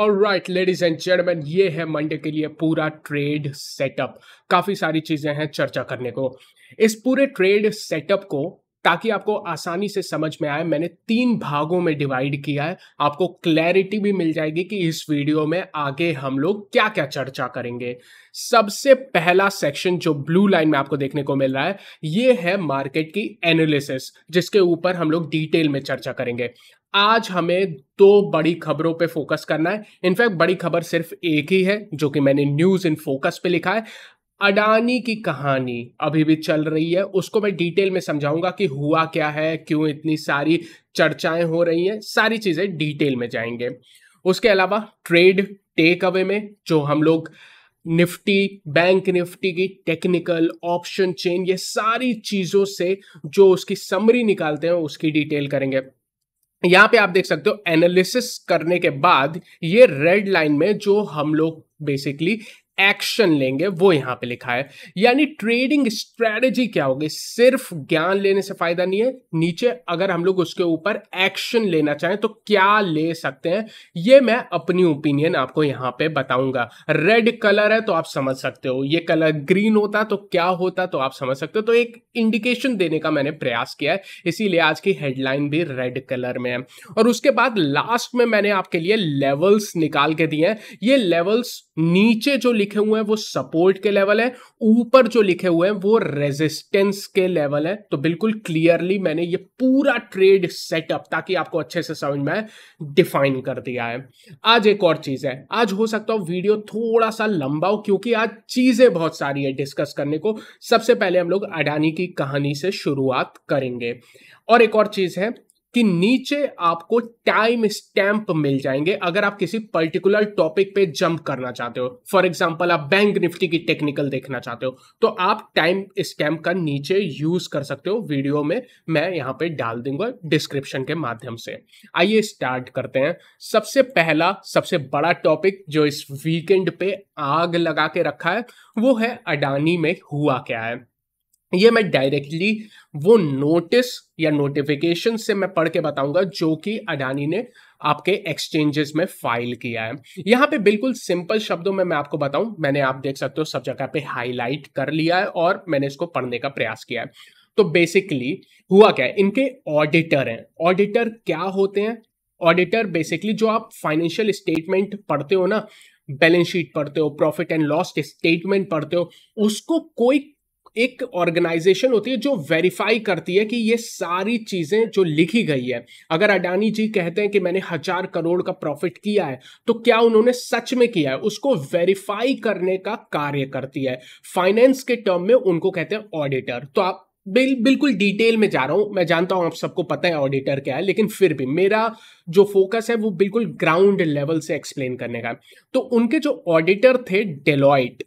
और right ladies and gentleman ये है मंडे के लिए पूरा ट्रेड सेटअप काफ़ी सारी चीज़ें हैं चर्चा करने को इस पूरे ट्रेड सेटअप को ताकि आपको आसानी से समझ में आए मैंने तीन भागों में डिवाइड किया है आपको क्लैरिटी भी मिल जाएगी कि इस वीडियो में आगे हम लोग क्या क्या चर्चा करेंगे सबसे पहला सेक्शन जो ब्लू लाइन में आपको देखने को मिल रहा है ये है मार्केट की एनालिसिस जिसके ऊपर हम लोग डिटेल में चर्चा करेंगे आज हमें दो बड़ी खबरों पे फोकस करना है इनफैक्ट बड़ी खबर सिर्फ एक ही है जो कि मैंने न्यूज इन फोकस पे लिखा है अडानी की कहानी अभी भी चल रही है उसको मैं डिटेल में समझाऊंगा कि हुआ क्या है क्यों इतनी सारी चर्चाएं हो रही हैं सारी चीज़ें डिटेल में जाएंगे उसके अलावा ट्रेड टेक अवे में जो हम लोग निफ्टी बैंक निफ्टी की टेक्निकल ऑप्शन चेन ये सारी चीज़ों से जो उसकी समरी निकालते हैं उसकी डिटेल करेंगे यहाँ पे आप देख सकते हो एनालिसिस करने के बाद ये रेड लाइन में जो हम लोग बेसिकली एक्शन लेंगे वो यहाँ पे लिखा है यानी ट्रेडिंग स्ट्रेटेजी क्या होगी सिर्फ ज्ञान लेने से फायदा नहीं है नीचे अगर हम लोग उसके ऊपर एक्शन लेना चाहें तो क्या ले सकते हैं ये मैं अपनी ओपिनियन आपको यहाँ पे बताऊंगा रेड कलर है तो आप समझ सकते हो ये कलर ग्रीन होता तो क्या होता तो आप समझ सकते हो तो एक इंडिकेशन देने का मैंने प्रयास किया है इसीलिए आज की हेडलाइन भी रेड कलर में है और उसके बाद लास्ट में मैंने आपके लिए लेवल्स निकाल के दिए हैं ये लेवल्स नीचे जो लिखे हुए हैं वो सपोर्ट के लेवल है ऊपर जो लिखे हुए हैं वो रेजिस्टेंस के लेवल है तो बिल्कुल क्लियरली मैंने ये पूरा ट्रेड सेटअप ताकि आपको अच्छे से समझ में डिफाइन कर दिया है आज एक और चीज है आज हो सकता हो वीडियो थोड़ा सा लंबा हो क्योंकि आज चीजें बहुत सारी है डिस्कस करने को सबसे पहले हम लोग अडानी की कहानी से शुरुआत करेंगे और एक और चीज है कि नीचे आपको टाइम स्टैम्प मिल जाएंगे अगर आप किसी पर्टिकुलर टॉपिक पे जंप करना चाहते हो फॉर एग्जांपल आप बैंक निफ्टी की टेक्निकल देखना चाहते हो तो आप टाइम स्टैम्प का नीचे यूज कर सकते हो वीडियो में मैं यहाँ पे डाल दूंगा डिस्क्रिप्शन के माध्यम से आइए स्टार्ट करते हैं सबसे पहला सबसे बड़ा टॉपिक जो इस वीकेंड पे आग लगा के रखा है वो है अडानी में हुआ क्या है ये मैं डायरेक्टली वो नोटिस या नोटिफिकेशन से मैं पढ़ के बताऊंगा जो कि अडानी ने आपके एक्सचेंजेस में फाइल किया है यहाँ पे बिल्कुल सिंपल शब्दों में मैं आपको बताऊं मैंने आप देख सकते हो सब जगह पे हाईलाइट कर लिया है और मैंने इसको पढ़ने का प्रयास किया है तो बेसिकली हुआ क्या है इनके ऑडिटर हैं ऑडिटर क्या होते हैं ऑडिटर बेसिकली जो आप फाइनेंशियल स्टेटमेंट पढ़ते हो ना बैलेंस शीट पढ़ते हो प्रॉफिट एंड लॉस स्टेटमेंट पढ़ते हो उसको कोई एक ऑर्गेनाइजेशन होती है जो वेरीफाई करती है कि ये सारी चीज़ें जो लिखी गई है अगर अडानी जी कहते हैं कि मैंने हजार करोड़ का प्रॉफिट किया है तो क्या उन्होंने सच में किया है उसको वेरीफाई करने का कार्य करती है फाइनेंस के टर्म में उनको कहते हैं ऑडिटर तो आप बिल बिल्कुल डिटेल में जा रहा हूं मैं जानता हूं आप सबको पता है ऑडिटर क्या है लेकिन फिर भी मेरा जो फोकस है वो बिल्कुल ग्राउंड लेवल से एक्सप्लेन करने का तो उनके जो ऑडिटर थे डेलॉइट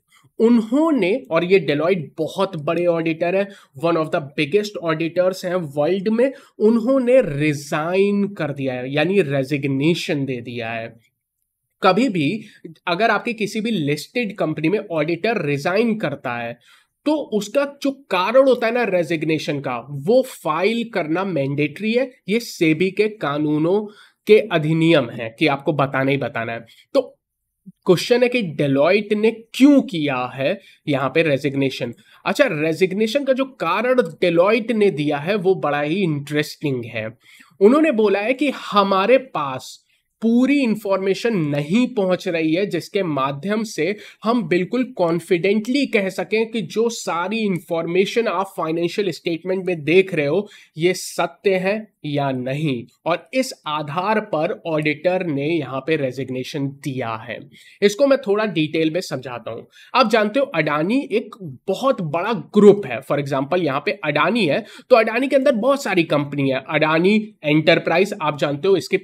उन्होंने और ये डेलॉइट बहुत बड़े ऑडिटर हैं one of the biggest auditors हैं वर्ल्ड में उन्होंने रिजाइन कर दिया है यानी रेजिग्नेशन दे दिया है कभी भी अगर आपके किसी भी लिस्टेड कंपनी में ऑडिटर रिजाइन करता है तो उसका जो कारण होता है ना रेजिग्नेशन का वो फाइल करना मैंडेटरी है ये सेबी के कानूनों के अधिनियम है कि आपको बताना ही बताना है तो क्वेश्चन है कि डेलॉइट ने क्यों किया है यहाँ पे रेजिग्नेशन अच्छा रेजिग्नेशन का जो कारण डेलॉइट ने दिया है वो बड़ा ही इंटरेस्टिंग है उन्होंने बोला है कि हमारे पास पूरी इंफॉर्मेशन नहीं पहुंच रही है जिसके माध्यम से हम बिल्कुल कॉन्फिडेंटली कह सकें कि जो सारी इंफॉर्मेशन आप फाइनेंशियल स्टेटमेंट में देख रहे हो ये सत्य है या नहीं और इस आधार पर ऑडिटर ने यहाँ पे रेजिग्नेशन दिया है इसको मैं थोड़ा डिटेल में समझाता हूँ आप जानते हो अडानी एक बहुत बड़ा ग्रुप है फॉर एग्जाम्पल यहाँ पे अडानी है तो अडानी के अंदर बहुत सारी कंपनी है अडानी एंटरप्राइज आप जानते हो इसके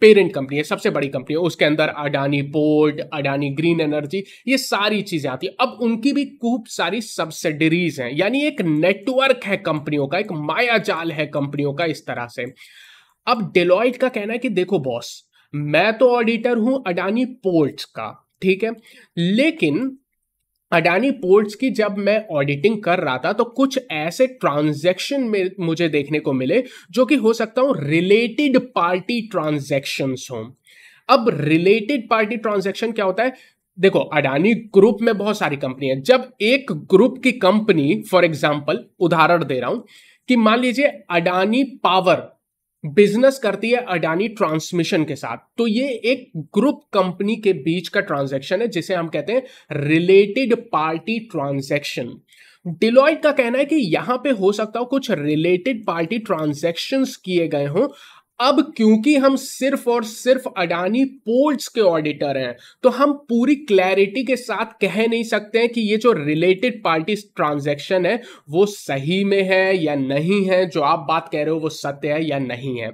पेरेंट कंपनी है सबसे बड़ी कंपनी है उसके अंदर Adani port Adani green energy ये सारी चीजें आती है अब उनकी भी खूब सारी सब्सिडरीज हैं यानी एक नेटवर्क है कंपनियों का एक माया जाल है कंपनियों का इस तरह से अब डेलॉइट का कहना है कि देखो बॉस मैं तो ऑडिटर हूं अडानी पोर्ट्स का ठीक है लेकिन अडानी पोर्ट्स की जब मैं ऑडिटिंग कर रहा था तो कुछ ऐसे ट्रांजेक्शन में मुझे देखने को मिले जो कि हो सकता हूँ रिलेटेड पार्टी ट्रांजेक्शन हो अब रिलेटेड पार्टी ट्रांजेक्शन क्या होता है देखो अडानी ग्रुप में बहुत सारी कंपनी है जब एक ग्रुप की कंपनी फॉर एग्जाम्पल उदाहरण दे रहा हूं कि मान लीजिए अडानी पावर बिजनेस करती है अडानी ट्रांसमिशन के साथ तो ये एक ग्रुप कंपनी के बीच का ट्रांजैक्शन है जिसे हम कहते हैं रिलेटेड पार्टी ट्रांजैक्शन डिलॉइट का कहना है कि यहां पे हो सकता हो कुछ रिलेटेड पार्टी ट्रांजैक्शंस किए गए हों अब क्योंकि हम सिर्फ और सिर्फ अडानी पोर्ट्स के ऑडिटर हैं तो हम पूरी क्लैरिटी के साथ कह नहीं सकते हैं कि ये जो रिलेटेड पार्टी ट्रांजैक्शन है वो सही में है या नहीं है जो आप बात कह रहे हो वो सत्य है या नहीं है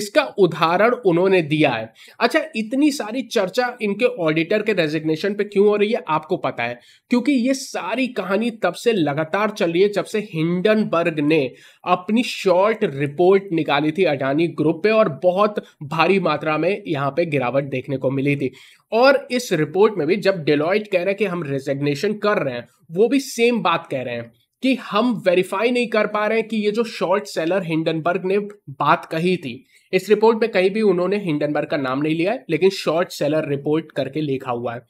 इसका उदाहरण उन्होंने दिया है अच्छा इतनी सारी चर्चा इनके ऑडिटर के रेजिग्नेशन पर क्यों हो रही है आपको पता है क्योंकि ये सारी कहानी तब से लगातार चल रही है जब से हिंडनबर्ग ने अपनी शॉर्ट रिपोर्ट निकाली थी अडानी ग्रुप पे और बहुत भारी मात्रा में यहाँ पे गिरावट देखने को मिली थी और इस रिपोर्ट में भी जब डेलॉइट कह रहे हैं कि हम रेजिग्नेशन कर रहे हैं वो भी सेम बात कह रहे हैं कि हम वेरीफाई नहीं कर पा रहे हैं कि ये जो शॉर्ट सेलर हिंडनबर्ग ने बात कही थी इस रिपोर्ट में कहीं भी उन्होंने हिंडनबर्ग का नाम नहीं लिया है लेकिन शॉर्ट सेलर रिपोर्ट करके लिखा हुआ है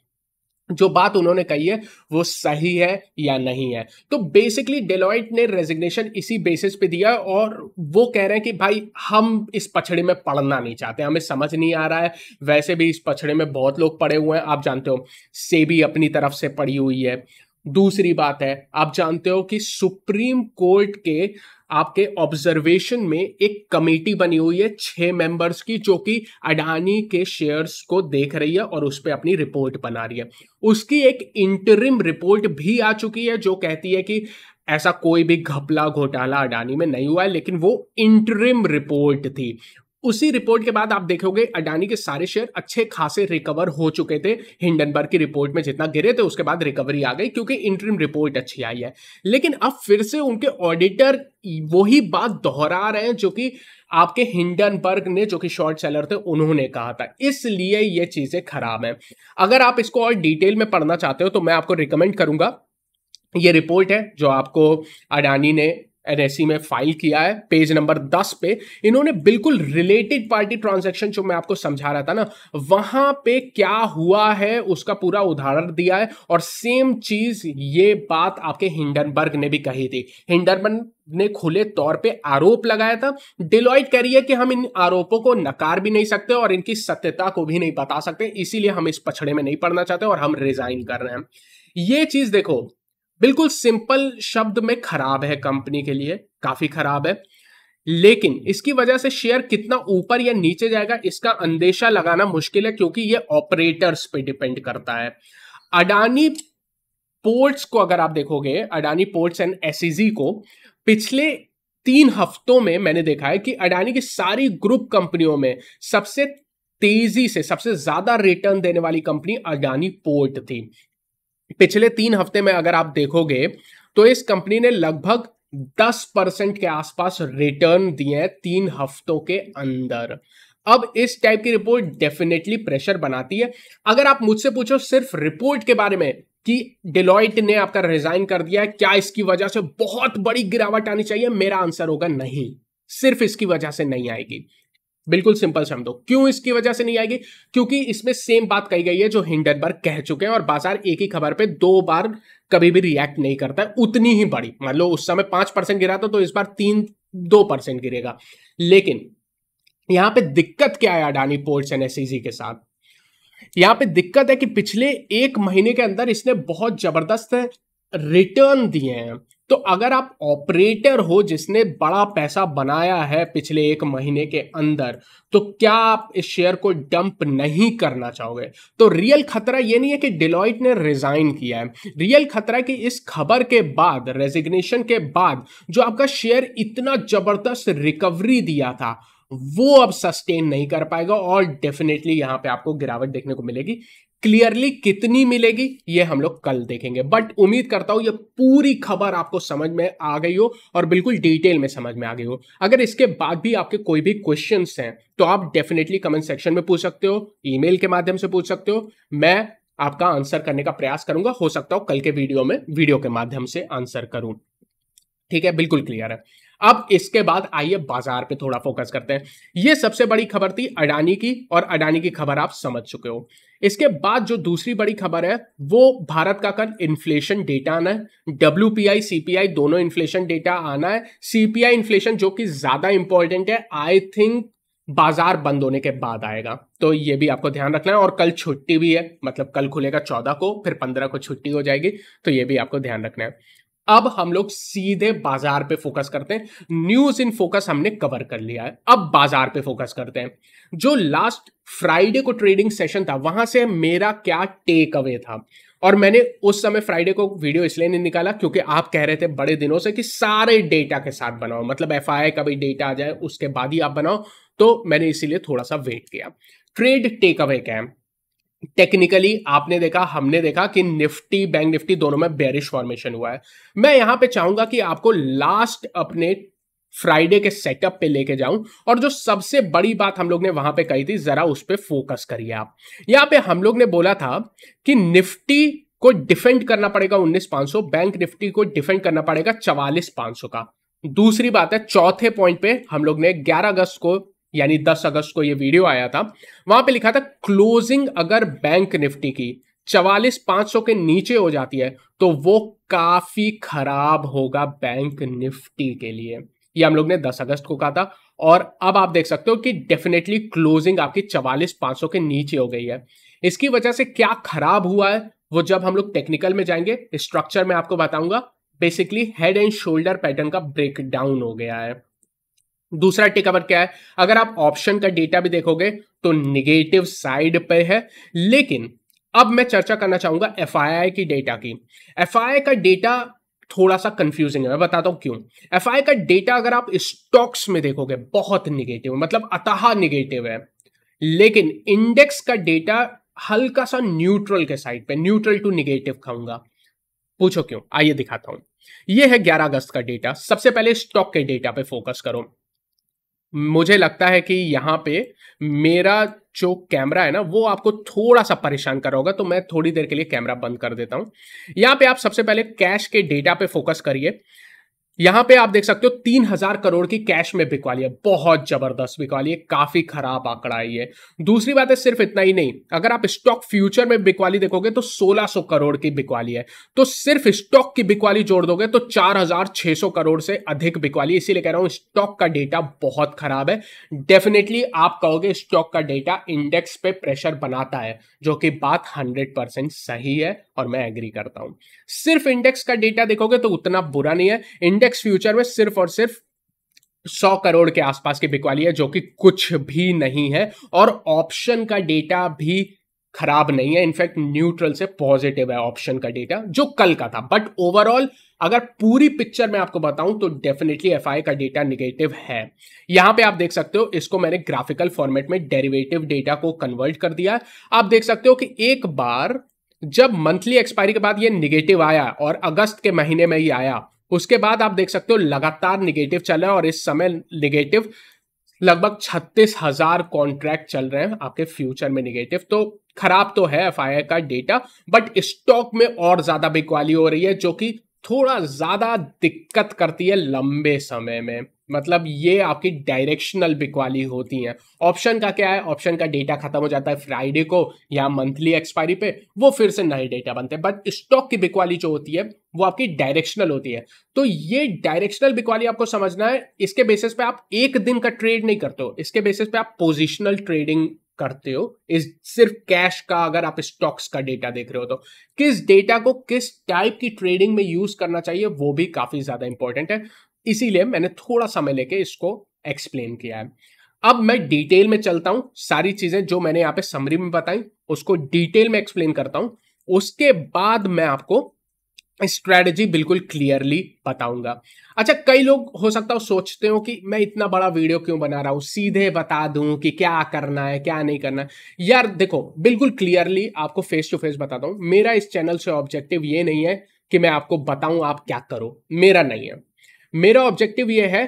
जो बात उन्होंने कही है वो सही है या नहीं है तो बेसिकली डेलॉइट ने रेजिग्नेशन इसी बेसिस पे दिया और वो कह रहे हैं कि भाई हम इस पछड़े में पढ़ना नहीं चाहते हमें समझ नहीं आ रहा है वैसे भी इस पछड़े में बहुत लोग पड़े हुए हैं आप जानते हो सेबी अपनी तरफ से पड़ी हुई है दूसरी बात है आप जानते हो कि सुप्रीम कोर्ट के आपके ऑब्जर्वेशन में एक कमेटी बनी हुई है छह मेंबर्स की जो कि अडानी के शेयर्स को देख रही है और उस पर अपनी रिपोर्ट बना रही है उसकी एक इंटरिम रिपोर्ट भी आ चुकी है जो कहती है कि ऐसा कोई भी घपला घोटाला अडानी में नहीं हुआ है लेकिन वो इंटरिम रिपोर्ट थी उसी रिपोर्ट के बाद आप देखोगे अडानी के सारे शेयर अच्छे खासे रिकवर हो चुके थे हिंडनबर्ग की रिपोर्ट में जितना गिरे थे उसके बाद रिकवरी आ गई क्योंकि इंटरिम रिपोर्ट अच्छी आई है लेकिन अब फिर से उनके ऑडिटर वही बात दोहरा रहे हैं जो कि आपके हिंडनबर्ग ने जो कि शॉर्ट सेलर थे उन्होंने कहा था इसलिए ये चीज़ें खराब हैं अगर आप इसको और डिटेल में पढ़ना चाहते हो तो मैं आपको रिकमेंड करूंगा ये रिपोर्ट है जो आपको अडानी ने एनएससी में फाइल किया है पेज नंबर दस पे इन्होंने बिल्कुल रिलेटेड पार्टी ट्रांजैक्शन जो मैं आपको समझा रहा था ना वहां पे क्या हुआ है उसका पूरा उदाहरण दिया है और सेम चीज ये बात आपके हिंडनबर्ग ने भी कही थी हिंडनबर्ग ने खुले तौर पे आरोप लगाया था डिलॉइट कह रही है कि हम इन आरोपों को नकार भी नहीं सकते और इनकी सत्यता को भी नहीं बता सकते इसीलिए हम इस पछड़े में नहीं पड़ना चाहते और हम रिजाइन कर रहे हैं ये चीज देखो बिल्कुल सिंपल शब्द में खराब है कंपनी के लिए काफी खराब है लेकिन इसकी वजह से शेयर कितना ऊपर या नीचे जाएगा इसका अंदेशा लगाना मुश्किल है क्योंकि ये ऑपरेटर्स पे डिपेंड करता है अडानी पोर्ट्स को अगर आप देखोगे अडानी पोर्ट्स एंड एसईजी को पिछले तीन हफ्तों में मैंने देखा है कि अडानी की सारी ग्रुप कंपनियों में सबसे तेजी से सबसे ज्यादा रिटर्न देने वाली कंपनी अडानी पोर्ट थी पिछले तीन हफ्ते में अगर आप देखोगे तो इस कंपनी ने लगभग दस परसेंट के आसपास रिटर्न दिए हैं तीन हफ्तों के अंदर अब इस टाइप की रिपोर्ट डेफिनेटली प्रेशर बनाती है अगर आप मुझसे पूछो सिर्फ रिपोर्ट के बारे में कि डिलॉइट ने आपका रिजाइन कर दिया है क्या इसकी वजह से बहुत बड़ी गिरावट आनी चाहिए मेरा आंसर होगा नहीं सिर्फ इसकी वजह से नहीं आएगी बिल्कुल सिंपल शब्दों क्यों इसकी वजह से नहीं आएगी क्योंकि इसमें सेम बात कही गई है जो हिंडनबर्ग कह चुके हैं और बाजार एक ही खबर पे दो बार कभी भी रिएक्ट नहीं करता है उतनी ही बड़ी मान लो उस समय पांच परसेंट गिरा था तो इस बार तीन दो परसेंट गिरेगा लेकिन यहां पे दिक्कत क्या है Adani ports N S e के साथ यहां पे दिक्कत है कि पिछले एक महीने के अंदर इसने बहुत जबरदस्त रिटर्न दिए हैं तो अगर आप ऑपरेटर हो जिसने बड़ा पैसा बनाया है पिछले एक महीने के अंदर तो क्या आप इस शेयर को डंप नहीं करना चाहोगे तो रियल खतरा ये नहीं है कि डिलॉइट ने रिजाइन किया है रियल खतरा कि इस खबर के बाद रेजिग्नेशन के बाद जो आपका शेयर इतना जबरदस्त रिकवरी दिया था वो अब सस्टेन नहीं कर पाएगा और डेफिनेटली यहां पे आपको गिरावट देखने को मिलेगी क्लियरली कितनी मिलेगी ये हम लोग कल देखेंगे बट उम्मीद करता हूं ये पूरी खबर आपको समझ में आ गई हो और बिल्कुल डिटेल में समझ में आ गई हो अगर इसके बाद भी आपके कोई भी क्वेश्चन हैं तो आप डेफिनेटली कमेंट सेक्शन में पूछ सकते हो ईमेल के माध्यम से पूछ सकते हो मैं आपका आंसर करने का प्रयास करूंगा हो सकता हो कल के वीडियो में वीडियो के माध्यम से आंसर करूं ठीक है बिल्कुल क्लियर है अब इसके बाद आइए बाजार पे थोड़ा फोकस करते हैं ये सबसे बड़ी खबर थी अडानी की और अडानी की खबर आप समझ चुके हो इसके बाद जो दूसरी बड़ी खबर है वो भारत का कल इन्फ्लेशन डेटा आना है डब्ल्यू पी आई दोनों इन्फ्लेशन डेटा आना है सीपीआई इन्फ्लेशन जो कि ज्यादा इंपॉर्टेंट है आई थिंक बाजार बंद होने के बाद आएगा तो ये भी आपको ध्यान रखना है और कल छुट्टी भी है मतलब कल खुलेगा चौदह को फिर पंद्रह को छुट्टी हो जाएगी तो ये भी आपको ध्यान रखना है अब हम लोग सीधे बाजार पे फोकस करते हैं न्यूज इन फोकस हमने कवर कर लिया है अब बाजार पे फोकस करते हैं जो लास्ट फ्राइडे को ट्रेडिंग सेशन था वहां से मेरा क्या टेक अवे था और मैंने उस समय फ्राइडे को वीडियो इसलिए नहीं निकाला क्योंकि आप कह रहे थे बड़े दिनों से कि सारे डेटा के साथ बनाओ मतलब एफ का भी डेटा आ जाए उसके बाद ही आप बनाओ तो मैंने इसीलिए थोड़ा सा वेट किया ट्रेड टेक अवे क्या है टेक्निकली आपने देखा हमने देखा कि निफ्टी बैंक निफ्टी दोनों में बेरिश फॉर्मेशन हुआ है मैं यहां पे चाहूंगा कि आपको लास्ट अपने फ्राइडे के सेटअप पे लेके जाऊं और जो सबसे बड़ी बात हम लोग ने वहां पे कही थी जरा उस पर फोकस करिए आप यहां पे हम लोग ने बोला था कि निफ्टी को डिफेंड करना पड़ेगा उन्नीस पांच बैंक निफ्टी को डिफेंड करना पड़ेगा चवालीस पांच का दूसरी बात है चौथे पॉइंट पे हम लोग ने 11 अगस्त को यानी 10 अगस्त को ये वीडियो आया था वहां पे लिखा था क्लोजिंग अगर बैंक निफ्टी की चवालीस पांच सौ के नीचे हो जाती है तो वो काफी खराब होगा बैंक निफ्टी के लिए ये हम लोग ने 10 अगस्त को कहा था और अब आप देख सकते हो कि डेफिनेटली क्लोजिंग आपकी चवालीस पांच सौ के नीचे हो गई है इसकी वजह से क्या खराब हुआ है वो जब हम लोग टेक्निकल में जाएंगे स्ट्रक्चर में आपको बताऊंगा basically head and shoulder pattern का ब्रेक डाउन हो गया है दूसरा टिक अवर क्या है अगर आप ऑप्शन का डेटा भी देखोगे तो निगेटिव साइड पे है लेकिन अब मैं चर्चा करना चाहूंगा एफ की डेटा की एफ का डेटा थोड़ा सा कंफ्यूजिंग है मैं बताता हूं क्यों एफ का डेटा अगर आप स्टॉक्स में देखोगे बहुत निगेटिव मतलब अतः निगेटिव है लेकिन इंडेक्स का डेटा हल्का सा न्यूट्रल के साइड पे न्यूट्रल टू निगेटिव खाऊंगा पूछो क्यों आइए दिखाता हूं यह है 11 अगस्त का डेटा सबसे पहले स्टॉक के डेटा पे फोकस करो मुझे लगता है कि यहाँ पे मेरा जो कैमरा है ना वो आपको थोड़ा सा परेशान कर रहा होगा तो मैं थोड़ी देर के लिए कैमरा बंद कर देता हूँ यहाँ पे आप सबसे पहले कैश के डेटा पे फोकस करिए यहां पे आप देख सकते हो तीन हजार करोड़ की कैश में बिकवा लिया बहुत जबरदस्त बिकवा लिया काफी खराब आंकड़ा है ये दूसरी बात है सिर्फ इतना ही नहीं अगर आप स्टॉक फ्यूचर में बिकवाली देखोगे तो 1600 करोड़ की बिकवाली है तो सिर्फ स्टॉक की बिकवाली जोड़ दोगे तो 4600 करोड़ से अधिक बिकवाली इसीलिए कह रहा हूं स्टॉक का डेटा बहुत खराब है डेफिनेटली आप कहोगे स्टॉक का डेटा इंडेक्स पे प्रेशर बनाता है जो कि बात हंड्रेड सही है और मैं एग्री करता हूं सिर्फ इंडेक्स का डेटा देखोगे तो उतना बुरा नहीं है इंडेक्स इंडेक्स फ्यूचर में सिर्फ और सिर्फ सौ करोड़ के आसपास की बिकवाली है जो कि कुछ भी नहीं है और ऑप्शन का डेटा भी खराब नहीं है इनफैक्ट न्यूट्रल से पॉजिटिव है ऑप्शन का डेटा जो कल का था बट ओवरऑल अगर पूरी पिक्चर में आपको बताऊं तो डेफिनेटली एफ का डेटा निगेटिव है यहां पे आप देख सकते हो इसको मैंने ग्राफिकल फॉर्मेट में डेरिवेटिव डेटा को कन्वर्ट कर दिया आप देख सकते हो कि एक बार जब मंथली एक्सपायरी के बाद ये निगेटिव आया और अगस्त के महीने में ही आया उसके बाद आप देख सकते हो लगातार निगेटिव चल रहा है और इस समय निगेटिव लगभग छत्तीस हजार कॉन्ट्रैक्ट चल रहे हैं आपके फ्यूचर में निगेटिव तो खराब तो है एफ का डेटा बट स्टॉक में और ज्यादा बिकवाली हो रही है जो कि थोड़ा ज्यादा दिक्कत करती है लंबे समय में मतलब ये आपकी डायरेक्शनल बिकवाली होती हैं ऑप्शन का क्या है ऑप्शन का डेटा खत्म हो जाता है फ्राइडे को या मंथली एक्सपायरी पे वो फिर से नए डेटा बनते हैं बट स्टॉक की बिकवाली जो होती है वो आपकी डायरेक्शनल होती है तो ये डायरेक्शनल बिकवाली आपको समझना है इसके बेसिस पे आप एक दिन का ट्रेड नहीं करते हो इसके बेसिस पे आप पोजिशनल ट्रेडिंग करते हो इस सिर्फ कैश का अगर आप स्टॉक्स का डेटा देख रहे हो तो किस डेटा को किस टाइप की ट्रेडिंग में यूज करना चाहिए वो भी काफी ज्यादा इंपॉर्टेंट है इसीलिए मैंने थोड़ा समय लेके इसको एक्सप्लेन किया है अब मैं डिटेल में चलता हूं सारी चीजें जो मैंने यहां पे समरी में बताई उसको डिटेल में एक्सप्लेन करता हूं उसके बाद मैं आपको स्ट्रैटेजी बिल्कुल क्लियरली बताऊंगा अच्छा कई लोग हो सकता हो सोचते हो कि मैं इतना बड़ा वीडियो क्यों बना रहा हूं सीधे बता दूं कि क्या करना है क्या नहीं करना है यार देखो बिल्कुल क्लियरली आपको फेस टू फेस बताता हूं मेरा इस चैनल से ऑब्जेक्टिव ये नहीं है कि मैं आपको बताऊं आप क्या करो मेरा नहीं है मेरा ऑब्जेक्टिव यह है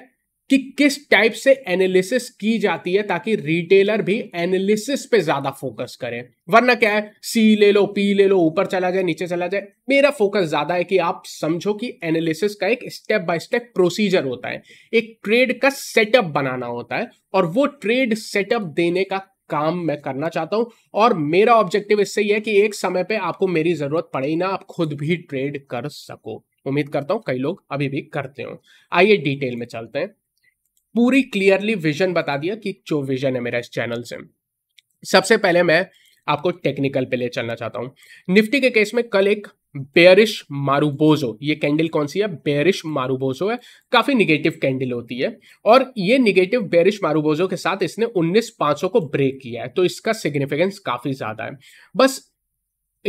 कि किस टाइप से एनालिसिस की जाती है ताकि रिटेलर भी एनालिसिस पे ज्यादा फोकस करें वरना क्या है सी ले लो पी ले लो ऊपर चला जाए नीचे चला जाए मेरा फोकस ज्यादा है कि आप समझो कि एनालिसिस का एक स्टेप बाय स्टेप प्रोसीजर होता है एक ट्रेड का सेटअप बनाना होता है और वो ट्रेड सेटअप देने का काम मैं करना चाहता हूं और मेरा ऑब्जेक्टिव इससे यह है कि एक समय पे आपको मेरी जरूरत पड़े ही ना आप खुद भी ट्रेड कर सको उम्मीद करता हूं कई लोग अभी भी करते हो आइए डिटेल में चलते हैं पूरी क्लियरली विजन बता दिया कि जो विजन है मेरा इस चैनल से सबसे पहले मैं आपको टेक्निकल पे ले चलना चाहता हूं निफ्टी के केस में कल एक बेरिश मारूबोजो ये कैंडल कौन सी है बेरिश मारूबोजो है काफी निगेटिव कैंडल होती है और ये निगेटिव बेरिश मारूबोजो के साथ इसने उन्नीस पांचों को ब्रेक किया है तो इसका सिग्निफिकेंस काफी ज्यादा है बस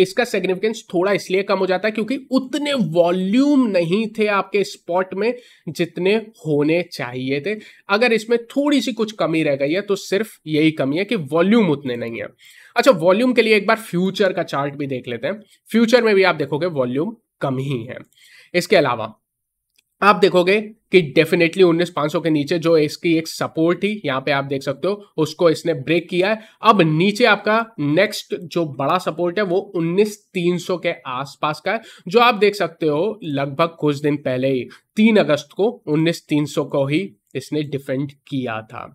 इसका सिग्निफिकेंस थोड़ा इसलिए कम हो जाता है क्योंकि उतने वॉल्यूम नहीं थे आपके स्पॉट में जितने होने चाहिए थे अगर इसमें थोड़ी सी कुछ कमी रह गई है तो सिर्फ यही कमी है कि वॉल्यूम उतने नहीं है अच्छा वॉल्यूम के लिए एक बार फ्यूचर का चार्ट भी देख लेते हैं फ्यूचर में भी आप देखोगे वॉल्यूम कम ही है इसके अलावा आप देखोगे कि डेफिनेटली उन्नीस पांच सौ के नीचे जो इसकी एक सपोर्ट थी यहाँ पे आप देख सकते हो उसको इसने ब्रेक किया है अब नीचे आपका नेक्स्ट जो बड़ा सपोर्ट है वो उन्नीस तीन सौ के आसपास का है जो आप देख सकते हो लगभग कुछ दिन पहले ही तीन अगस्त को उन्नीस तीन सौ को ही इसने डिफेंड किया था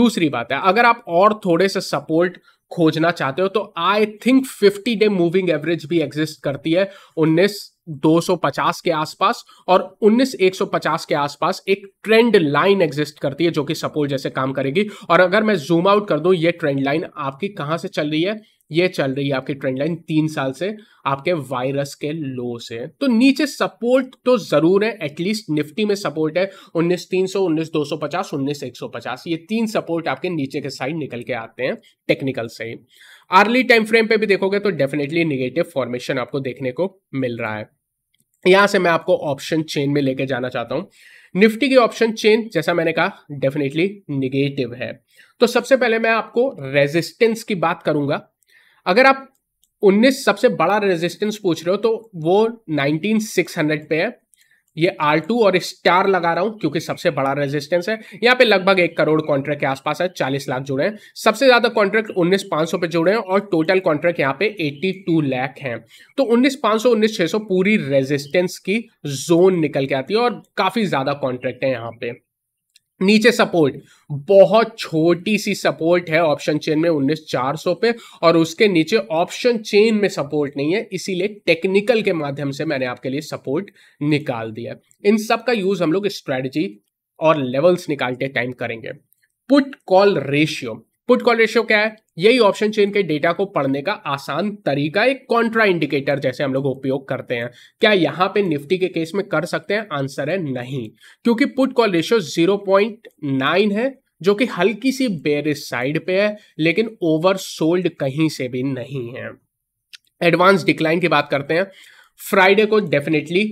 दूसरी बात है अगर आप और थोड़े से सपोर्ट खोजना चाहते हो तो I think 50 day moving average भी एग्जिस्ट करती है उन्नीस 250 के आसपास और 19 150 के आसपास एक ट्रेंड लाइन एग्जिस्ट करती है जो कि सपोर्ट जैसे काम करेगी और अगर मैं जूम आउट कर दूं ये ट्रेंड लाइन आपकी कहां से चल रही है ये चल रही है आपकी ट्रेंड लाइन तीन साल से आपके वायरस के लो से तो नीचे सपोर्ट तो जरूर है एटलीस्ट निफ्टी में सपोर्ट है उन्नीस तीन सौ उन्नीस दो सौ पचास उन्नीस एक सौ पचास ये तीन सपोर्ट आपके नीचे के साइड निकल के आते हैं टेक्निकल से आर्ली टाइम फ्रेम पे भी देखोगे तो डेफिनेटली निगेटिव फॉर्मेशन आपको देखने को मिल रहा है यहां से मैं आपको ऑप्शन चेन में लेके जाना चाहता हूं निफ्टी की ऑप्शन चेन जैसा मैंने कहा डेफिनेटली निगेटिव है तो सबसे पहले मैं आपको रेजिस्टेंस की बात करूंगा अगर आप 19 सबसे बड़ा रेजिस्टेंस पूछ रहे हो तो वो 19600 पे है ये R2 और स्टार लगा रहा हूं क्योंकि सबसे बड़ा रेजिस्टेंस है यहाँ पे लगभग एक करोड़ कॉन्ट्रैक्ट के आसपास है 40 लाख जुड़े हैं सबसे ज्यादा कॉन्ट्रैक्ट उन्नीस पांच पे जुड़े हैं और टोटल कॉन्ट्रैक्ट यहाँ पे 82 लाख हैं तो उन्नीस पांच सौ उन्नीस छह सौ पूरी रेजिस्टेंस की जोन निकल के आती है और काफी ज्यादा कॉन्ट्रैक्ट है यहाँ पे नीचे सपोर्ट बहुत छोटी सी सपोर्ट है ऑप्शन चेन में उन्नीस चार सौ पे और उसके नीचे ऑप्शन चेन में सपोर्ट नहीं है इसीलिए टेक्निकल के माध्यम से मैंने आपके लिए सपोर्ट निकाल दिया इन सब का यूज हम लोग स्ट्रेटजी और लेवल्स निकालते टाइम करेंगे put call ratio put call ratio क्या है यही ऑप्शन चेन के डेटा को पढ़ने का आसान तरीका एक कॉन्ट्रा इंडिकेटर जैसे हम लोग उपयोग करते हैं क्या यहां पे निफ्टी के केस में कर सकते हैं आंसर है नहीं क्योंकि पुट कॉल रेशियो 0.9 है जो कि हल्की सी बेर साइड पे है लेकिन ओवर सोल्ड कहीं से भी नहीं है एडवांस डिक्लाइन की बात करते हैं फ्राइडे को डेफिनेटली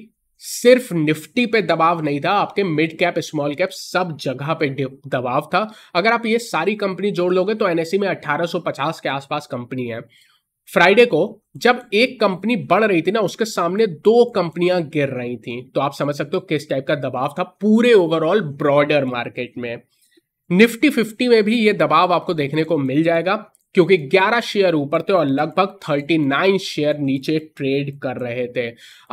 सिर्फ निफ्टी पे दबाव नहीं था आपके मिड कैप स्मॉल कैप सब जगह पे दबाव था अगर आप ये सारी कंपनी जोड़ लोगे तो एनएससी e में 1850 के आसपास कंपनी है फ्राइडे को जब एक कंपनी बढ़ रही थी ना उसके सामने दो कंपनियां गिर रही थी तो आप समझ सकते हो किस टाइप का दबाव था पूरे ओवरऑल ब्रॉडर मार्केट में निफ्टी फिफ्टी में भी ये दबाव आपको देखने को मिल जाएगा क्योंकि 11 शेयर ऊपर थे और लगभग 39 शेयर नीचे ट्रेड कर रहे थे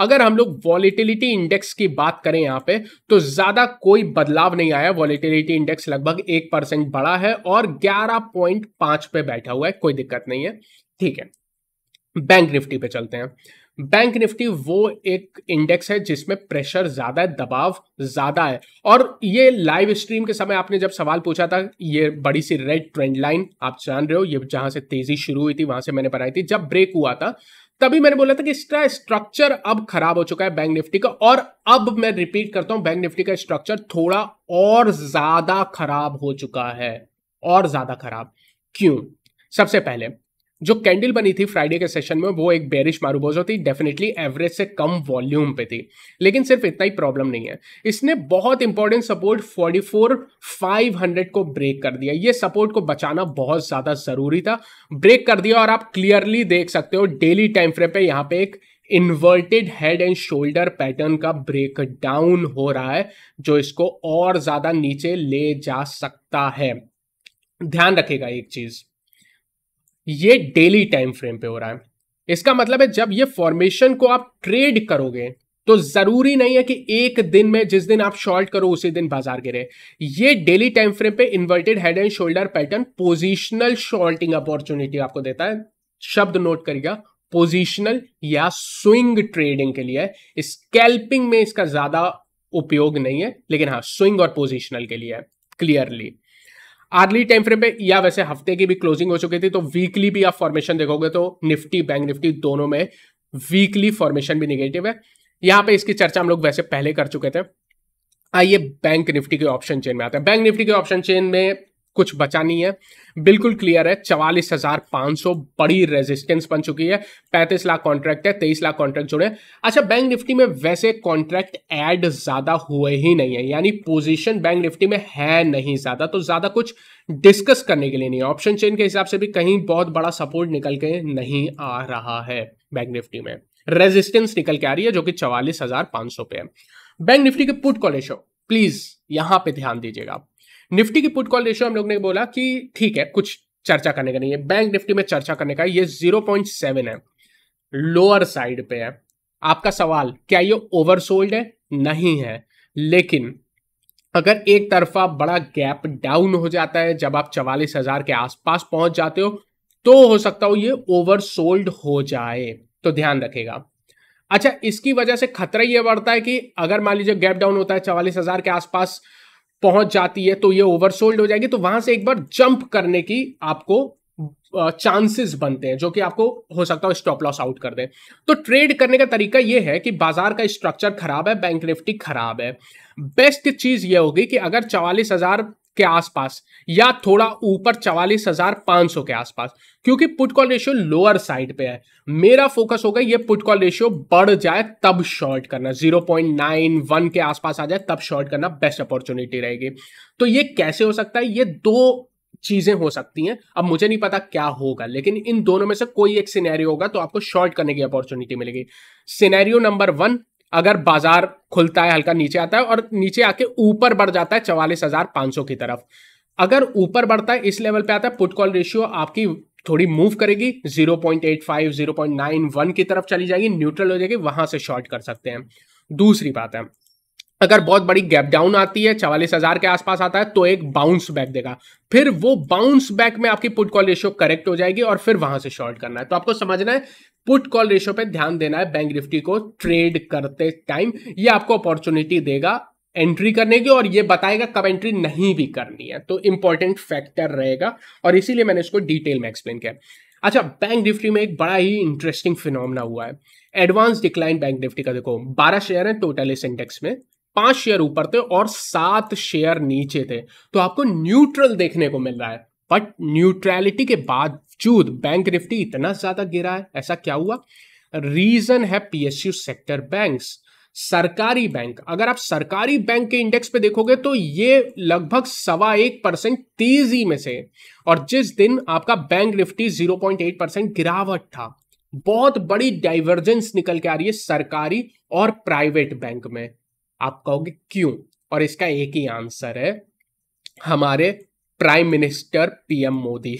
अगर हम लोग वॉलीटिलिटी इंडेक्स की बात करें यहाँ पे तो ज़्यादा कोई बदलाव नहीं आया वॉलीटिलिटी इंडेक्स लगभग एक परसेंट बढ़ा है और 11.5 पे बैठा हुआ है कोई दिक्कत नहीं है ठीक है बैंक निफ्टी पे चलते हैं बैंक निफ्टी वो एक इंडेक्स है जिसमें प्रेशर ज्यादा है दबाव ज्यादा है और ये लाइव स्ट्रीम के समय आपने जब सवाल पूछा था ये बड़ी सी रेड ट्रेंड लाइन आप जान रहे हो ये जहां से तेजी शुरू हुई थी वहां से मैंने बनाई थी जब ब्रेक हुआ था तभी मैंने बोला था कि इसका स्ट्रक्चर अब खराब हो चुका है बैंक निफ्टी का और अब मैं रिपीट करता हूं बैंक निफ्टी का स्ट्रक्चर थोड़ा और ज्यादा खराब हो चुका है और ज्यादा खराब क्यों सबसे पहले जो कैंडल बनी थी फ्राइडे के सेशन में वो एक बेरिश मारूबोजो थी डेफिनेटली एवरेज से कम वॉल्यूम पे थी लेकिन सिर्फ इतना ही प्रॉब्लम नहीं है इसने बहुत इंपॉर्टेंट सपोर्ट 44,500 को ब्रेक कर दिया ये सपोर्ट को बचाना बहुत ज़्यादा ज़रूरी था ब्रेक कर दिया और आप क्लियरली देख सकते हो डेली टाइम फ्रेम पे यहाँ पे एक inverted head and shoulder pattern का ब्रेक डाउन हो रहा है जो इसको और ज़्यादा नीचे ले जा सकता है ध्यान रखेगा एक चीज़ ये डेली टाइम फ्रेम पे हो रहा है इसका मतलब है जब ये फॉर्मेशन को आप ट्रेड करोगे तो जरूरी नहीं है कि एक दिन में जिस दिन आप शॉर्ट करो उसी दिन बाजार गिरे ये डेली टाइम फ्रेम पे inverted head and shoulder pattern positional shorting opportunity आपको देता है शब्द नोट करिएगा पोजिशनल या स्विंग ट्रेडिंग के लिए स्कैल्पिंग में इसका ज्यादा उपयोग नहीं है लेकिन हाँ स्विंग और पोजिशनल के लिए क्लियरली आर्ली टाइम फ्रेम पे या वैसे हफ्ते की भी क्लोजिंग हो चुकी थी तो वीकली भी आप फॉर्मेशन देखोगे तो निफ्टी बैंक निफ्टी दोनों में वीकली फॉर्मेशन भी निगेटिव है यहां पे इसकी चर्चा हम लोग वैसे पहले कर चुके थे आइए बैंक निफ्टी के ऑप्शन चेन में आते हैं बैंक निफ्टी के ऑप्शन चेन में कुछ बचा नहीं है बिल्कुल क्लियर है चवालीस हजार पांच सौ बड़ी रेजिस्टेंस बन चुकी है पैंतीस लाख कॉन्ट्रैक्ट है तेईस लाख कॉन्ट्रैक्ट जुड़े अच्छा बैंक निफ्टी में वैसे कॉन्ट्रैक्ट ऐड ज्यादा हुए ही नहीं है यानी पोजीशन बैंक निफ्टी में है नहीं ज्यादा तो ज्यादा कुछ डिस्कस करने के लिए नहीं ऑप्शन चेन के हिसाब से भी कहीं बहुत बड़ा सपोर्ट निकल के नहीं आ रहा है बैंक निफ्टी में रेजिस्टेंस निकल के आ रही है जो कि चवालीस हजार पांच सौ पे है बैंक निफ्टी के पुट कॉलेशो प्लीज यहां पे ध्यान दीजिएगा आप निफ्टी की पुट कॉल रेशियो हम लोग ने बोला कि ठीक है कुछ चर्चा करने का नहीं है बैंक निफ्टी में चर्चा करने का ये जीरो पॉइंट सेवन है लोअर साइड पे है आपका सवाल क्या ये ओवरसोल्ड है नहीं है लेकिन अगर एक तरफा बड़ा गैप डाउन हो जाता है जब आप चवालीस हजार के आसपास पहुंच जाते हो तो हो सकता हो ये ओवरसोल्ड हो जाए तो ध्यान रखेगा अच्छा इसकी वजह से खतरा यह बढ़ता है कि अगर मान लीजिए गैप डाउन होता है चवालीस हजार के आसपास पहुंच जाती है तो ये ओवरसोल्ड हो जाएगी तो वहां से एक बार जंप करने की आपको चांसेस बनते हैं जो कि आपको हो सकता है स्टॉप लॉस आउट कर दें तो ट्रेड करने का तरीका यह है कि बाजार का स्ट्रक्चर खराब है बैंक निफ्टी खराब है बेस्ट चीज यह होगी कि अगर चवालीस हजार के आसपास या थोड़ा ऊपर चवालीस हजार पांच सौ के आसपास क्योंकि put call ratio lower side पे है मेरा फोकस होगा ये पुट कॉल रेशियो बढ़ जाए तब शॉर्ट करना जीरो पॉइंट नाइन वन के आसपास आ जाए तब शॉर्ट करना बेस्ट अपॉर्चुनिटी रहेगी तो ये कैसे हो सकता है ये दो चीजें हो सकती हैं अब मुझे नहीं पता क्या होगा लेकिन इन दोनों में से कोई एक सिनेरियो होगा तो आपको शॉर्ट करने की अपॉर्चुनिटी मिलेगी सिनेरियो नंबर वन अगर बाजार खुलता है हल्का नीचे आता है और नीचे आके ऊपर बढ़ जाता है चवालीस हजार पांच सौ की तरफ अगर ऊपर बढ़ता है इस लेवल पे आता है पुट कॉल रेशियो आपकी थोड़ी मूव करेगी 0.85, 0.91 की तरफ चली जाएगी न्यूट्रल हो जाएगी वहां से शॉर्ट कर सकते हैं दूसरी बात है अगर बहुत बड़ी गैप डाउन आती है चवालीस हजार के आसपास आता है तो एक बाउंस बैक देगा फिर वो बाउंस बैक में आपकी पुट कॉल रेशियो करेक्ट हो जाएगी और फिर वहां से शॉर्ट करना है तो आपको समझना है पुट कॉल रेशियो पे ध्यान देना है बैंक निफ्टी को ट्रेड करते टाइम ये आपको अपॉर्चुनिटी देगा एंट्री करने की और ये बताएगा कब एंट्री नहीं भी करनी है तो इंपॉर्टेंट फैक्टर रहेगा और इसीलिए मैंने इसको डिटेल में एक्सप्लेन किया अच्छा बैंक निफ्टी में एक बड़ा ही इंटरेस्टिंग फिनोमना हुआ है एडवांस डिक्लाइन बैंक निफ्टी का देखो बारह शेयर है टोटल इस इंडेक्स में पांच शेयर ऊपर थे और सात शेयर नीचे थे तो आपको न्यूट्रल देखने को मिल रहा है बट न्यूट्रैलिटी के बावजूद बैंक निफ्टी इतना ज्यादा गिरा है ऐसा क्या हुआ रीजन है पीएसयू सेक्टर बैंक्स सरकारी बैंक अगर आप सरकारी बैंक के इंडेक्स पे देखोगे तो ये लगभग सवा एक परसेंट तेजी में से और जिस दिन आपका बैंक निफ्टी 0.8 परसेंट गिरावट था बहुत बड़ी डाइवर्जेंस निकल के आ रही है सरकारी और प्राइवेट बैंक में आप कहोगे क्यों और इसका एक ही आंसर है हमारे prime minister PM Modi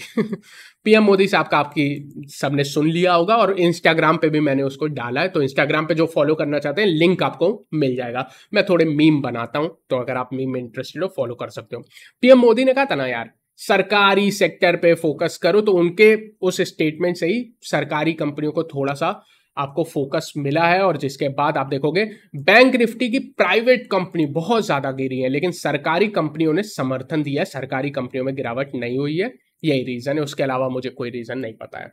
PM Modi से आपका आपकी सबने सुन लिया होगा और इंस्टाग्राम पे भी मैंने उसको डाला है तो इंस्टाग्राम पे जो फॉलो करना चाहते हैं लिंक आपको मिल जाएगा मैं थोड़े मीम बनाता हूं तो अगर आप मीम में इंटरेस्टेड हो फॉलो कर सकते हो पीएम मोदी ने कहा था ना यार सरकारी सेक्टर पे फोकस करो तो उनके उस स्टेटमेंट से ही सरकारी कंपनियों को थोड़ा सा आपको फोकस मिला है और जिसके बाद आप देखोगे बैंक निफ्टी की प्राइवेट कंपनी बहुत ज्यादा गिरी है लेकिन सरकारी कंपनियों ने समर्थन दिया है सरकारी कंपनियों में गिरावट नहीं हुई है यही रीजन है उसके अलावा मुझे कोई रीजन नहीं पता है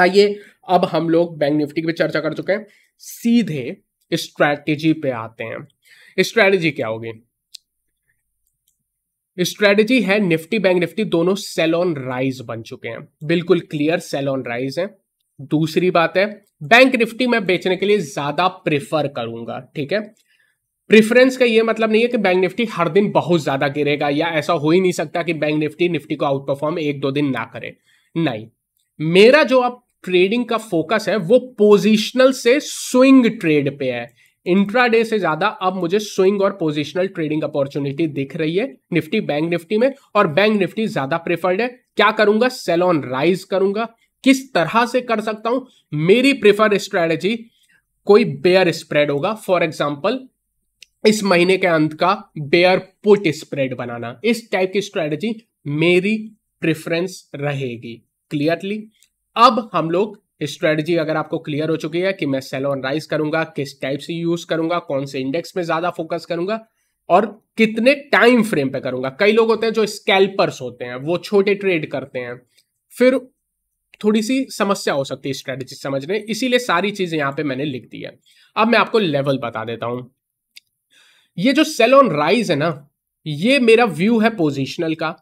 आइए अब हम लोग बैंक निफ्टी की चर्चा कर चुके हैं सीधे स्ट्रैटेजी पे आते हैं स्ट्रैटेजी क्या होगी स्ट्रैटेजी है निफ्टी बैंक निफ्टी दोनों सेल ऑन राइज बन चुके हैं बिल्कुल क्लियर सेल ऑन राइज है दूसरी बात है बैंक निफ्टी मैं बेचने के लिए ज़्यादा प्रेफर करूंगा ठीक है प्रेफरेंस का यह मतलब नहीं है कि बैंक निफ्टी हर दिन बहुत ज़्यादा गिरेगा या ऐसा हो ही नहीं सकता कि बैंक निफ्टी निफ्टी को आउट परफॉर्म एक दो दिन ना करे नहीं मेरा जो अब ट्रेडिंग का फोकस है वो पोजिशनल से स्विंग ट्रेड पे है इंट्राडे से ज्यादा अब मुझे स्विंग और पोजिशनल ट्रेडिंग अपॉर्चुनिटी दिख रही है निफ्टी बैंक निफ्टी में और बैंक निफ्टी ज्यादा प्रेफर्ड है क्या करूंगा सेल ऑन राइज करूंगा किस तरह से कर सकता हूं मेरी प्रिफर स्ट्रेटेजी कोई बेयर स्प्रेड होगा फॉर एग्जाम्पल इस महीने के अंत का बेयर पुट स्प्रेड बनाना इस टाइप की स्ट्रेटेजी मेरी प्रेफरेंस रहेगी क्लियरली अब हम लोग स्ट्रेटजी अगर आपको क्लियर हो चुकी है कि मैं सेल ऑन राइज करूंगा किस टाइप से यूज करूंगा कौन से इंडेक्स में ज्यादा फोकस करूंगा और कितने टाइम फ्रेम पे करूंगा कई लोग होते हैं जो स्कैल्पर्स होते हैं वो छोटे ट्रेड करते हैं फिर थोड़ी सी समस्या हो सकती है स्ट्रेटेजी समझने इसीलिए सारी चीज़ यहां पे मैंने लिख दी है अब मैं आपको लेवल बता देता हूं ये जो सेल ऑन राइज है ना ये मेरा व्यू है पोजिशनल का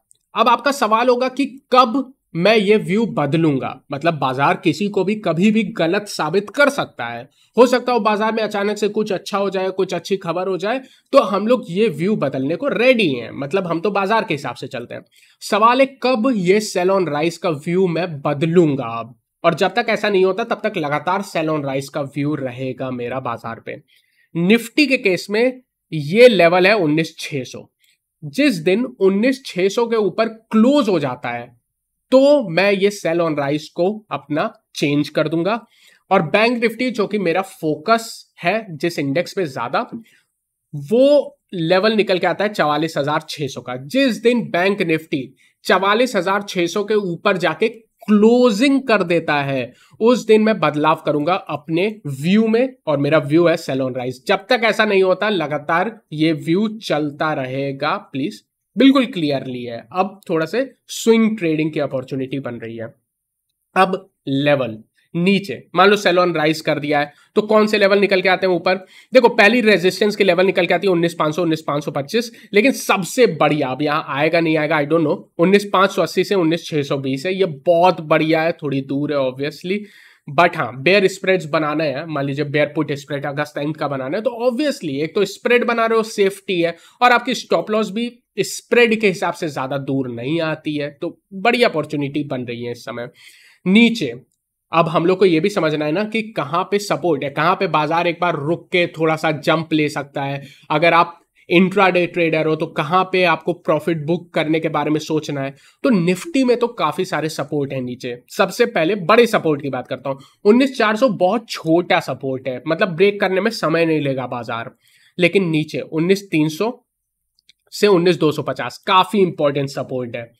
अब आपका सवाल होगा कि कब मैं ये व्यू बदलूंगा मतलब बाजार किसी को भी कभी भी गलत साबित कर सकता है हो सकता हो बाजार में अचानक से कुछ अच्छा हो जाए कुछ अच्छी खबर हो जाए तो हम लोग ये व्यू बदलने को रेडी हैं मतलब हम तो बाजार के हिसाब से चलते हैं सवाल है कब ये सेल ऑन राइस का व्यू मैं बदलूंगा अब और जब तक ऐसा नहीं होता तब तक लगातार सेल ऑन राइस का व्यू रहेगा मेरा बाजार पे निफ्टी के केस में ये लेवल है उन्नीस जिस दिन उन्नीस के ऊपर क्लोज हो जाता है तो मैं ये सेल ऑन राइस को अपना चेंज कर दूंगा और बैंक निफ्टी जो कि मेरा फोकस है जिस इंडेक्स पे ज्यादा वो लेवल निकल के आता है चवालीस हजार छह सौ का जिस दिन बैंक निफ्टी चवालीस हजार छह सौ के ऊपर जाके क्लोजिंग कर देता है उस दिन मैं बदलाव करूंगा अपने व्यू में और मेरा व्यू है सेलोन राइज जब तक ऐसा नहीं होता लगातार ये व्यू चलता रहेगा प्लीज बिल्कुल क्लियरली है अब थोड़ा से स्विंग ट्रेडिंग की अपॉर्चुनिटी बन रही है अब लेवल नीचे मान लो सेलोन राइज कर दिया है तो कौन से लेवल निकल के आते हैं ऊपर देखो पहली रेजिस्टेंस के लेवल निकल के आती है उन्नीस पांच सौ उन्नीस पांच सौ पच्चीस लेकिन सबसे बढ़िया अब यहां आएगा नहीं आएगा आई डोंट नो उन्नीस पांच सौ अस्सी से उन्नीस छह सौ बीस है ये बहुत बढ़िया है थोड़ी दूर है ऑब्वियसली बट हाँ बेयर स्प्रेड्स बनाना है मान लीजिए बेयर पुट स्प्रेड अगस्त टेंथ का बनाना है तो ऑब्वियसली एक तो स्प्रेड बना रहे हो सेफ्टी है और आपकी स्टॉप लॉस भी स्प्रेड के हिसाब से ज्यादा दूर नहीं आती है तो बड़ी अपॉर्चुनिटी बन रही है इस समय नीचे अब हम लोग को ये भी समझना है ना कि कहाँ पे सपोर्ट है कहाँ पे बाजार एक बार रुक के थोड़ा सा जंप ले सकता है अगर आप इंट्राडे ट्रेडर हो तो कहाँ पे आपको प्रॉफिट बुक करने के बारे में सोचना है तो निफ्टी में तो काफी सारे सपोर्ट है नीचे सबसे पहले बड़े सपोर्ट की बात करता हूँ उन्नीस बहुत छोटा सपोर्ट है मतलब ब्रेक करने में समय नहीं लेगा बाजार लेकिन नीचे उन्नीस से उन्नीस काफी इंपॉर्टेंट सपोर्ट है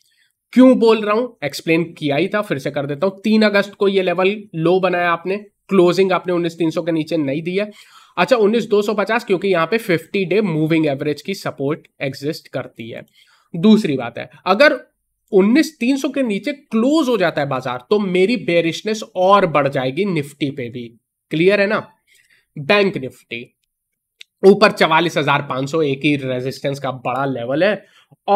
क्यों बोल रहा हूं एक्सप्लेन किया ही था फिर से कर देता हूं तीन अगस्त को ये लेवल लो बनाया आपने क्लोजिंग आपने उन्नीस तीन सौ के नीचे नहीं दिया अच्छा उन्नीस दो सौ पचास क्योंकि यहाँ पे फिफ्टी डे मूविंग एवरेज की सपोर्ट एग्जिस्ट करती है दूसरी बात है अगर उन्नीस तीन सौ के नीचे क्लोज हो जाता है बाजार तो मेरी बेरिशनेस और बढ़ जाएगी निफ्टी पे भी क्लियर है ना बैंक निफ्टी ऊपर चवालीस हजार पांच सौ एक ही रेजिस्टेंस का बड़ा लेवल है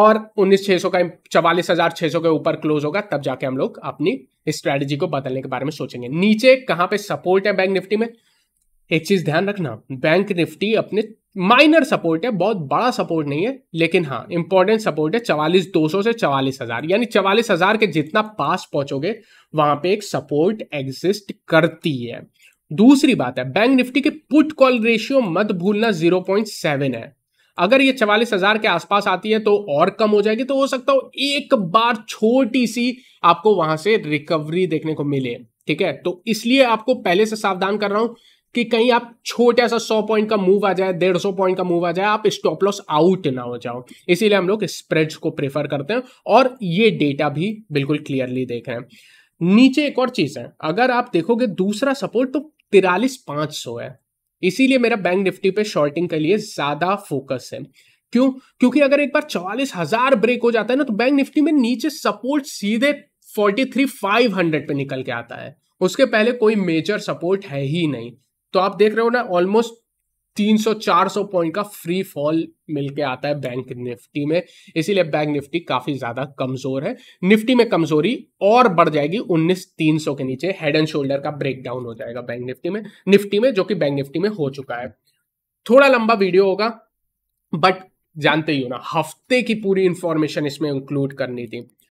और उन्नीस छह सौ का चवालीस हजार सौ के ऊपर क्लोज होगा तब जाके हम लोग अपनी स्ट्रेटेजी को बदलने के बारे में सोचेंगे नीचे कहां पे सपोर्ट है बैंक निफ्टी में एक चीज ध्यान रखना बैंक निफ्टी अपने माइनर सपोर्ट है बहुत बड़ा सपोर्ट नहीं है लेकिन हाँ इंपॉर्टेंट सपोर्ट है चवालीस दो सौ से चवालीस हजार यानी चवालीस हजार के जितना पास पहुंचोगे वहां पे एक सपोर्ट एग्जिस्ट करती है दूसरी बात है बैंक निफ्टी के पुट कॉल रेशियो मत भूलना जीरो पॉइंट सेवन है अगर ये चवालीस हजार के आसपास आती है तो और कम हो जाएगी तो हो सकता हो एक बार छोटी सी आपको वहां से रिकवरी देखने को मिले ठीक है तो इसलिए आपको पहले से सावधान कर रहा हूं कि कहीं आप छोटा सा सौ पॉइंट का मूव आ जाए डेढ़ सौ पॉइंट का मूव आ जाए आप स्टॉप लॉस आउट ना हो जाओ इसीलिए हम लोग स्प्रेड्स को प्रेफर करते हैं और ये डेटा भी बिल्कुल क्लियरली देख रहे हैं नीचे एक और चीज है अगर आप देखोगे दूसरा सपोर्ट तो तिरालीस पांच सौ है इसीलिए मेरा बैंक निफ्टी पे शॉर्टिंग के लिए ज्यादा फोकस है क्यों क्योंकि अगर एक बार चौवालीस हजार ब्रेक हो जाता है ना तो बैंक निफ्टी में नीचे सपोर्ट सीधे फोर्टी थ्री फाइव हंड्रेड पे निकल के आता है उसके पहले कोई मेजर सपोर्ट है ही नहीं तो आप देख रहे हो ना ऑलमोस्ट 300-400 पॉइंट का फ्री फॉल मिलके आता है बैंक निफ्टी में इसीलिए बैंक निफ्टी काफी ज्यादा कमजोर है निफ्टी में कमजोरी और बढ़ जाएगी 19-300 के नीचे हेड एंड शोल्डर का ब्रेकडाउन हो जाएगा बैंक निफ्टी में निफ्टी में जो कि बैंक निफ्टी में हो चुका है थोड़ा लंबा वीडियो होगा बट जानते ही हो ना हफ्ते की पूरी इंफॉर्मेशन इसमें इंक्लूड करनी थी